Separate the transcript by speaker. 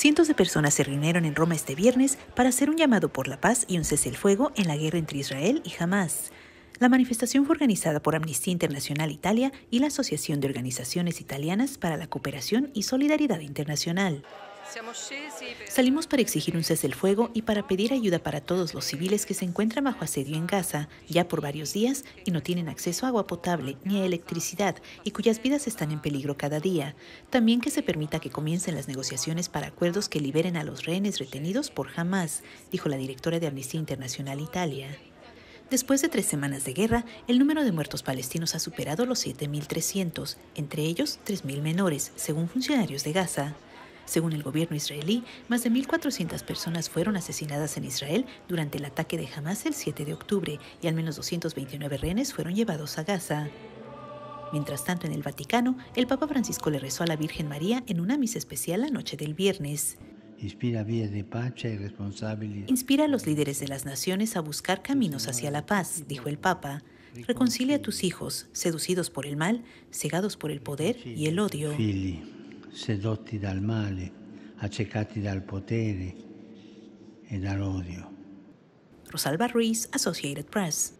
Speaker 1: Cientos de personas se reunieron en Roma este viernes para hacer un llamado por la paz y un cese el fuego en la guerra entre Israel y Hamas. La manifestación fue organizada por Amnistía Internacional Italia y la Asociación de Organizaciones Italianas para la Cooperación y Solidaridad Internacional. Salimos para exigir un cese del fuego y para pedir ayuda para todos los civiles que se encuentran bajo asedio en Gaza ya por varios días y no tienen acceso a agua potable ni a electricidad y cuyas vidas están en peligro cada día. También que se permita que comiencen las negociaciones para acuerdos que liberen a los rehenes retenidos por Hamas, dijo la directora de Amnistía Internacional Italia. Después de tres semanas de guerra, el número de muertos palestinos ha superado los 7.300, entre ellos 3.000 menores, según funcionarios de Gaza. Según el gobierno israelí, más de 1.400 personas fueron asesinadas en Israel durante el ataque de Hamas el 7 de octubre y al menos 229 rehenes fueron llevados a Gaza. Mientras tanto, en el Vaticano, el Papa Francisco le rezó a la Virgen María en una misa especial
Speaker 2: la noche del viernes. Inspira, de
Speaker 1: Inspira a los líderes de las naciones a buscar caminos hacia la paz, dijo el Papa. Reconcilia a tus hijos, seducidos por el mal, cegados por el poder y el odio.
Speaker 2: sedotti dal male, accecati dal potere e dall'odio.
Speaker 1: Rosalba Ruiz, Associated Press.